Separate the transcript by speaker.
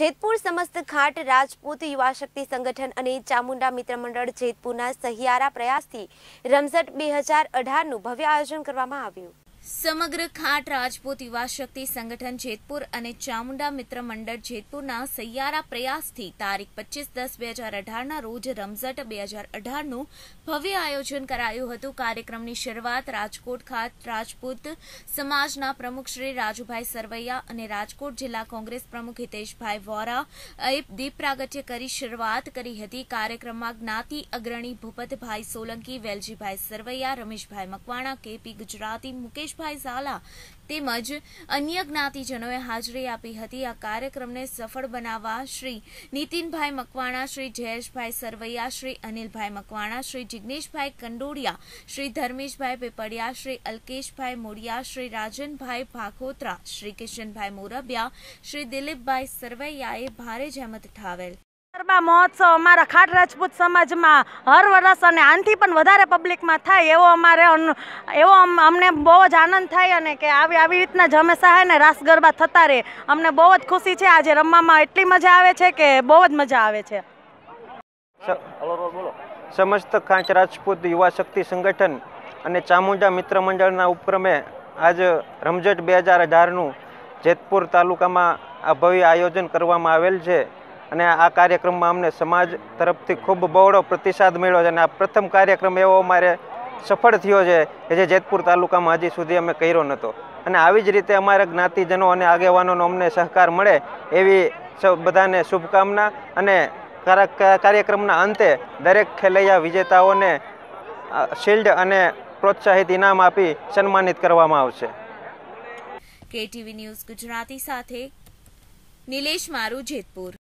Speaker 1: જેતપુર સમસ્ત ખાટ રાજપૂત યુવા શક્તિ સંગઠન અને ચામુંડા મિત્ર મંડળ જેતપુરના સહિયારા પ્રયાસથી રમઝટ બે હજાર અઢારનું ભવ્ય આયોજન કરવામાં આવ્યું સમગ્ર ખાટ રાજપૂત યુવા શક્તિ સંગઠન જેતપુર અને ચામુંડા મિત્ર મંડળ જેતપુરના સૈયારા પ્રયાસથી તારીખ પચીસ દસ બે હજાર અઢારના રોજ રમઝટ બે હજાર અઢારનું ભવ્ય આયોજન કરાયું હતું કાર્યક્રમની શરૂઆત રાજકોટ ખાત રાજપૂત સમાજના પ્રમુખ શ્રી રાજુભાઈ સરવૈયા અને રાજકોટ જિલ્લા કોંગ્રેસ પ્રમુખ હિતેશભાઈ વોરા એ દીપ પ્રાગટ્ય કરી શરૂઆત કરી હતી કાર્યક્રમમાં જ્ઞાતિ અગ્રણી ભૂપતભાઈ સોલંકી વેલજીભાઈ સરવૈયા રમેશભાઈ મકવાણા કેપી ગુજરાતી મુકેશ જગદીશભાઈ ઝાલા તેમજ અન્ય જ્ઞાતિજનોએ હાજરી આપી હતી આ કાર્યક્રમને સફળ બનાવવા શ્રી નીતિનભાઈ મકવાણા શ્રી જયેશભાઈ સરવૈયા શ્રી અનિલભાઈ મકવાણા શ્રી જિગ્નેશભાઈ કંડોડિયા શ્રી ધર્મેશભાઈ પેપડિયા શ્રી અલ્કેશભાઈ મોડિયા શ્રી રાજનભાઈ ભાખોત્રા શ્રી કિશનભાઈ મોરબિયા શ્રી દિલીપભાઈ
Speaker 2: સરવૈયાએ
Speaker 1: ભારે જહેમત
Speaker 2: ઠાવેલ ગરબા મહોત્સવ અમારા ખાટ રાજપૂત સમાજમાં હર વર્ષ અને આનથી પણ વધારે પબ્લિકમાં થાય એવો અમારે એવો અમને બહુ જ આનંદ થાય અને કે આવી આવી રીતના જ હંમેશા હે ને રાસ ગરબા થતા રહે અમને બહુ જ ખુશી છે આજે રમવામાં એટલી મજા આવે છે કે બહુ જ મજા આવે છે
Speaker 3: સમસ્ત ખાંચ રાજપૂત યુવા શક્તિ સંગઠન અને ચામુંડા મિત્ર મંડળના ઉપક્રમે આજ રમઝટ બે હજાર અઢારનું જેતપુર તાલુકામાં આ ભવ્ય આયોજન કરવામાં આવેલ છે અને આ કાર્યક્રમમાં અમને સમાજ તરફથી ખૂબ બહોળો પ્રતિસાદ મળ્યો છે અને આ પ્રથમ કાર્યક્રમ એવો અમારે સફળ થયો છે કે જે જેતપુર તાલુકામાં હજી સુધી અમે કર્યો નહોતો અને આવી જ રીતે અમારા જ્ઞાતિજનો અને આગેવાનોનો અમને સહકાર મળે એવી સૌ બધાને શુભકામના અને કાર્યક્રમના અંતે દરેક ખેલૈયા વિજેતાઓને શિલ્ડ અને પ્રોત્સાહિત ઇનામ આપી સન્માનિત કરવામાં આવશે
Speaker 1: કેટીવી ન્યૂઝ ગુજરાતી સાથે નિલેશ મારુ જેતપુર